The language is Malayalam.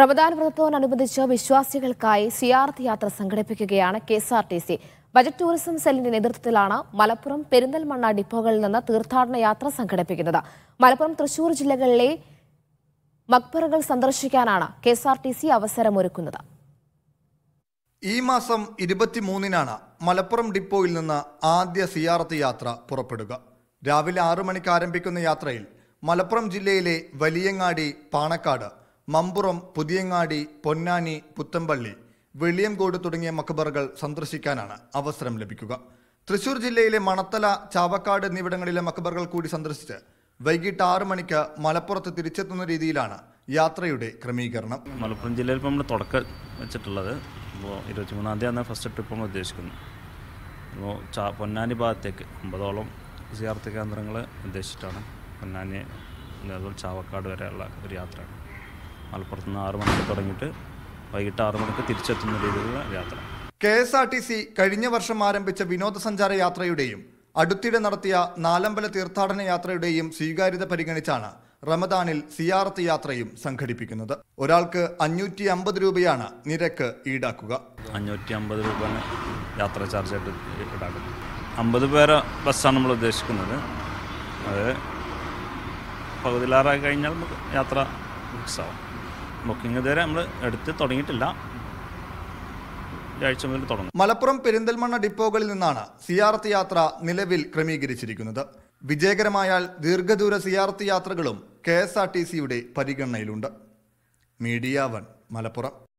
റമദാൻ വ്രതത്തോടനുബന്ധിച്ച് വിശ്വാസികൾക്കായി സിയാർത്ത് യാത്ര സംഘടിപ്പിക്കുകയാണ് K S R T C budget tourism സെല്ലിന്റെ നേതൃത്വത്തിലാണ് മലപ്പുറം പെരിന്തൽമണ്ണ ഡിപ്പോകളിൽ നിന്ന് തീർത്ഥാടന യാത്ര സംഘടിപ്പിക്കുന്നത് മലപ്പുറം തൃശൂർ ജില്ലകളിലെ മക്ബറുകൾ സന്ദർശിക്കാനാണ് K S R T C അവസരമൊരുക്കുന്നത് ഈ മാസം ഇരുപത്തിമൂന്നിനാണ് മലപ്പുറം ഡിപ്പോയിൽ നിന്ന് ആദ്യ സിയാർത്ത് യാത്ര പുറപ്പെടുക രാവിലെ ആറു മണിക്ക് ആരംഭിക്കുന്ന യാത്രയിൽ മലപ്പുറം ജില്ലയിലെ വലിയങ്ങാടി പാണക്കാട് മമ്പുറം പുതിയങ്ങാടി പൊന്നാനി പുത്തമ്പള്ളി വെളിയംകോട് തുടങ്ങിയ മക്ബറുകൾ സന്ദർശിക്കാനാണ് അവസരം ലഭിക്കുക തൃശൂർ ജില്ലയിലെ മണത്തല ചാവക്കാട് എന്നിവിടങ്ങളിലെ മക്ബറുകൾ കൂടി സന്ദർശിച്ച് വൈകിട്ട് ആറു മണിക്ക് മലപ്പുറത്ത് തിരിച്ചെത്തുന്ന രീതിയിലാണ് യാത്രയുടെ ക്രമീകരണം മലപ്പുറം ജില്ലയിൽ ഇപ്പോൾ നമ്മൾ തുടക്കം വെച്ചിട്ടുള്ളത് അപ്പോൾ മൂന്നാം തീയതി ഫസ്റ്റ് ട്രിപ്പ് നമ്മൾ ഉദ്ദേശിക്കുന്നത് അപ്പോൾ ചാ പൊന്നാനി ഭാഗത്തേക്ക് അമ്പതോളം സിയാർത്ഥ കേന്ദ്രങ്ങൾ ഉദ്ദേശിച്ചിട്ടാണ് പൊന്നാനി അതുപോലെ ചാവക്കാട് വരെയുള്ള ഒരു യാത്രയാണ് മലപ്പുറത്ത് നിന്ന് ആറു മണിക്ക് തുടങ്ങിയിട്ട് വൈകിട്ട് ആറു മണിക്ക് തിരിച്ചെത്തുന്ന രീതിയിലുള്ള യാത്ര K S R T C കഴിഞ്ഞ വർഷം ആരംഭിച്ച വിനോദസഞ്ചാര യാത്രയുടെയും അടുത്തിടെ നടത്തിയ നാലമ്പല തീർത്ഥാടന യാത്രയുടെയും സ്വീകാര്യത പരിഗണിച്ചാണ് റമദാനിൽ സിയാറത്ത് യാത്രയും സംഘടിപ്പിക്കുന്നത് ഒരാൾക്ക് അഞ്ഞൂറ്റി അമ്പത് രൂപയാണ് നിരക്ക് ഈടാക്കുക അഞ്ഞൂറ്റി അമ്പത് രൂപയാണ് യാത്ര ചാർജ് ഈടാക്കുന്നത് അമ്പത് പേരെ ബസ്സാണ് നമ്മൾ ഉദ്ദേശിക്കുന്നത് അത് പകുതിലാറായി കഴിഞ്ഞാൽ യാത്ര ആവും ബുക്കിംഗ് ഇതുവരെ നമ്മൾ എടുത്ത് തുടങ്ങിയിട്ടില്ല മുതൽ മലപ്പുറം പെരിന്തൽമണ്ണ ഡിപ്പോകളിൽ നിന്നാണ് സിയാർത്ത് യാത്ര നിലവിൽ ക്രമീകരിച്ചിരിക്കുന്നത് വിജയകരമായാൽ ദീർഘദൂര സിയാർത്ത് യാത്രകളും കെ എസ് ആർ ടി സിയുടെ പരിഗണനയിലുണ്ട് മീഡിയ വൺ മലപ്പുറം